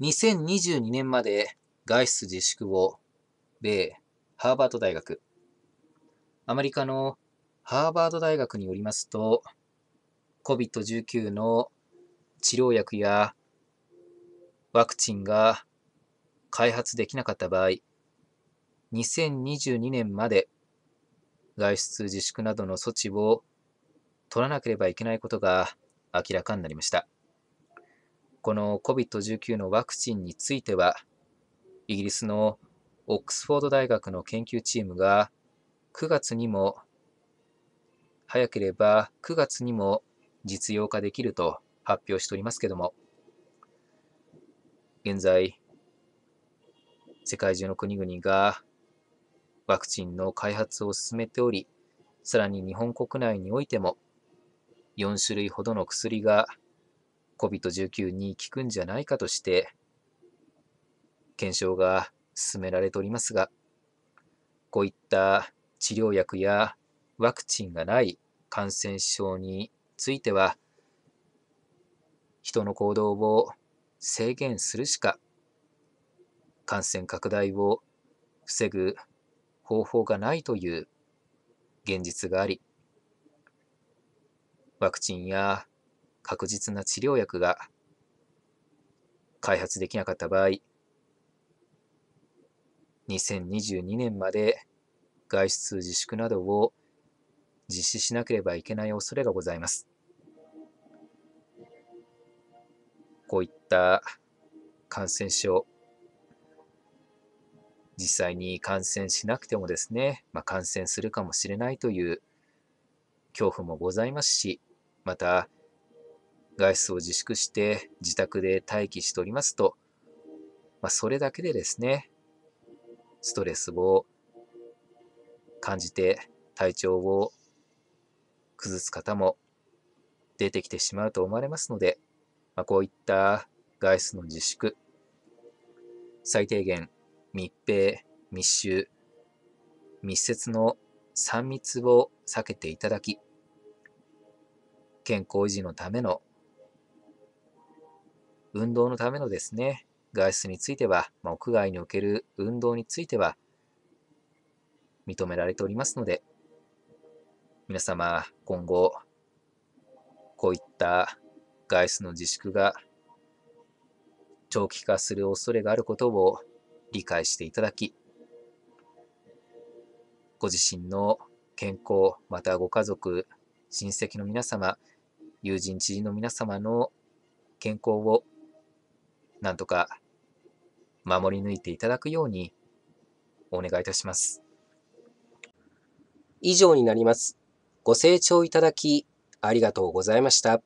2022年まで外出自粛を、米、ハーバード大学。アメリカのハーバード大学によりますと、COVID-19 の治療薬やワクチンが開発できなかった場合、2022年まで外出自粛などの措置を取らなければいけないことが明らかになりました。この COVID-19 のワクチンについては、イギリスのオックスフォード大学の研究チームが9月にも、早ければ9月にも実用化できると発表しておりますけども、現在、世界中の国々がワクチンの開発を進めており、さらに日本国内においても4種類ほどの薬が COVID-19 に効くんじゃないかとして、検証が進められておりますが、こういった治療薬やワクチンがない感染症については、人の行動を制限するしか、感染拡大を防ぐ方法がないという現実があり、ワクチンや確実な治療薬が開発できなかった場合、2022年まで外出自粛などを実施しなければいけない恐れがございます。こういった感染症、実際に感染しなくてもですね、まあ、感染するかもしれないという恐怖もございますし、また外出を自粛して自宅で待機しておりますと、まあ、それだけでですね、ストレスを感じて体調を崩す方も出てきてしまうと思われますので、まあ、こういった外出の自粛、最低限密閉、密集、密接の3密を避けていただき、健康維持のための運動のためのですね、外出については、まあ、屋外における運動については、認められておりますので、皆様、今後、こういった外出の自粛が長期化する恐れがあることを理解していただき、ご自身の健康、またご家族、親戚の皆様、友人、知人の皆様の健康をなんとか守り抜いていただくようにお願いいたします。以上になります。ご清聴いただきありがとうございました。